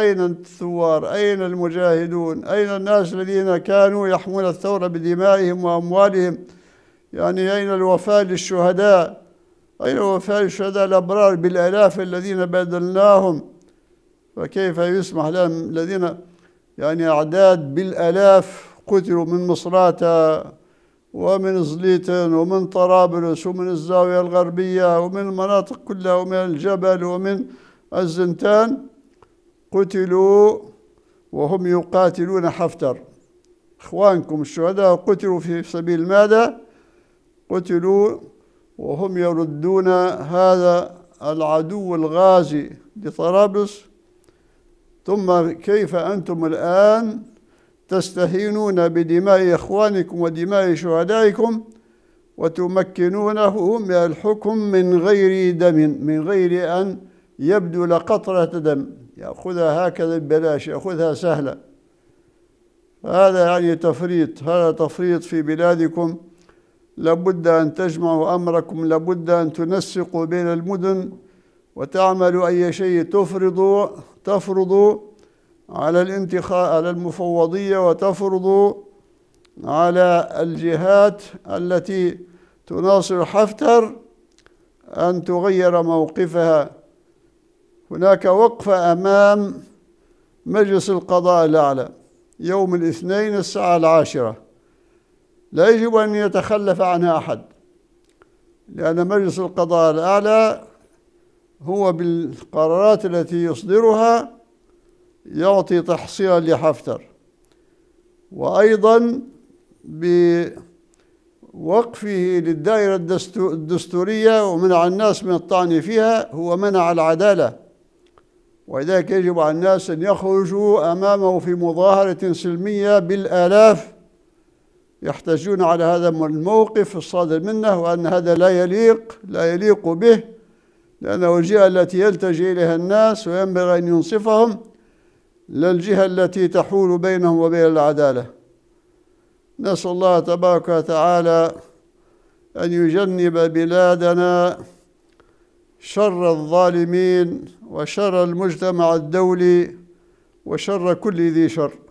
أين الثوار؟ أين المجاهدون؟ أين الناس الذين كانوا يحمون الثورة بدمائهم وأموالهم؟ يعني أين الوفاء للشهداء؟ أين وفاء الشهداء الأبرار بالآلاف الذين بادلناهم؟ فكيف يسمح لهم الذين يعني أعداد بالآلاف قتلوا من مصراتة ومن زليتن ومن طرابلس ومن الزاوية الغربية ومن المناطق كلها ومن الجبل ومن الزنتان قتلوا وهم يقاتلون حفتر إخوانكم الشهداء قتلوا في سبيل ماذا؟ قتلوا وهم يردون هذا العدو الغازي لطرابلس ثم كيف أنتم الآن تستهينون بدماء إخوانكم ودماء شهدائكم وتمكنونهم من الحكم من غير دم من غير أن يبدو لقطرة دم يأخذها هكذا ببلاش يأخذها سهلة هذا يعني تفريط هذا تفريط في بلادكم لابد أن تجمعوا أمركم لابد أن تنسقوا بين المدن وتعملوا أي شيء تفرضوا تفرضوا على الانتخاب على المفوضية وتفرضوا على الجهات التي تناصر حفتر أن تغير موقفها هناك وقفة أمام مجلس القضاء الأعلى يوم الاثنين الساعة العاشرة لا يجب أن يتخلف عنها أحد لأن مجلس القضاء الأعلى هو بالقرارات التي يصدرها يعطي تحصيلا لحفتر وأيضا بوقفه للدائرة الدستورية ومنع الناس من الطعن فيها هو منع العدالة ولذلك يجب على الناس أن يخرجوا أمامه في مظاهرة سلمية بالآلاف يحتجون على هذا الموقف الصادر منه وأن هذا لا يليق لا يليق به لأنه الجهة التي يلتجئ إليها الناس وينبغي أن ينصفهم لا الجهة التي تحول بينهم وبين العدالة نسأل الله تبارك وتعالى أن يجنب بلادنا شر الظالمين وشر المجتمع الدولي وشر كل ذي شر